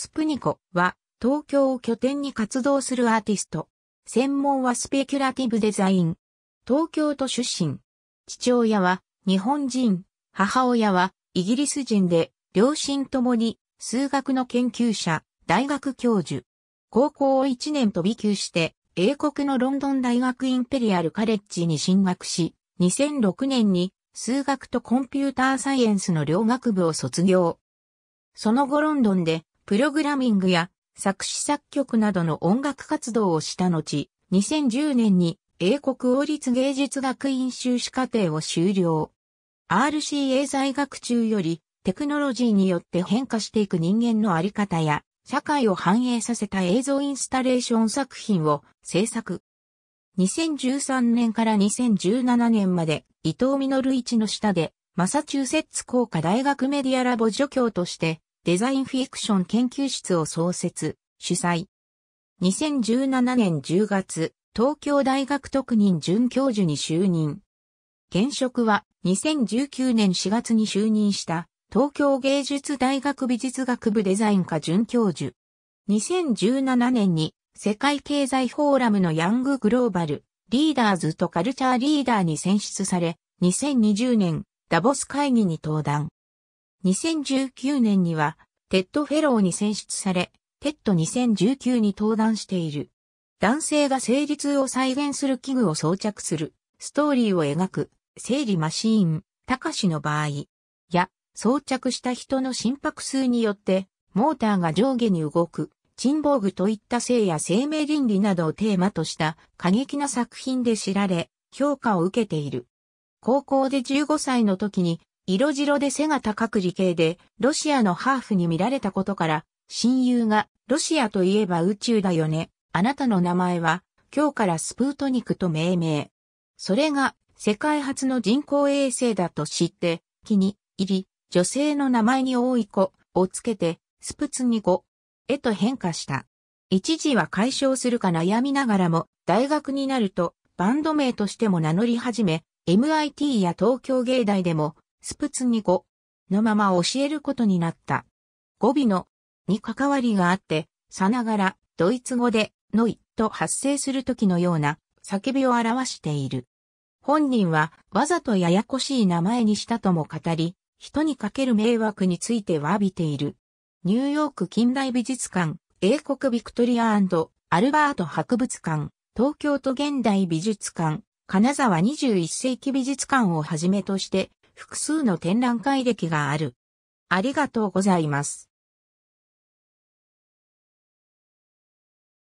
スプニコは東京を拠点に活動するアーティスト。専門はスペキュラティブデザイン。東京都出身。父親は日本人、母親はイギリス人で、両親ともに数学の研究者、大学教授。高校を1年飛び級して、英国のロンドン大学インペリアルカレッジに進学し、2006年に数学とコンピューターサイエンスの両学部を卒業。その後ロンドンでプログラミングや作詞作曲などの音楽活動をした後、2010年に英国王立芸術学院修士課程を修了。RCA 在学中よりテクノロジーによって変化していく人間のあり方や社会を反映させた映像インスタレーション作品を制作。2013年から2017年まで伊藤実一の下でマサチューセッツ工科大学メディアラボ助教としてデザインフィクション研究室を創設、主催。2017年10月、東京大学特任准教授に就任。現職は2019年4月に就任した東京芸術大学美術学部デザイン科准教授。2017年に世界経済フォーラムのヤンググローバルリーダーズとカルチャーリーダーに選出され、2020年ダボス会議に登壇。2019年には、テッドフェローに選出され、テッド2019に登壇している。男性が生理痛を再現する器具を装着する、ストーリーを描く、生理マシーン、たかしの場合、や、装着した人の心拍数によって、モーターが上下に動く、沈暴具といった性や生命倫理などをテーマとした過激な作品で知られ、評価を受けている。高校で15歳の時に色白で背が高く理系で、ロシアのハーフに見られたことから、親友が、ロシアといえば宇宙だよね。あなたの名前は、今日からスプートニクと命名。それが、世界初の人工衛星だと知って、気に入り、女性の名前に多い子をつけて、スプツニコへと変化した。一時は解消するか悩みながらも、大学になると、バンド名としても名乗り始め、MIT や東京芸大でも、スプツニ語のまま教えることになった。語尾のに関わりがあって、さながらドイツ語でノイと発生する時のような叫びを表している。本人はわざとややこしい名前にしたとも語り、人にかける迷惑については浴びている。ニューヨーク近代美術館、英国ビクトリアアルバート博物館、東京都現代美術館、金沢21世紀美術館をはじめとして、複数の展覧会歴がある。ありがとうございます。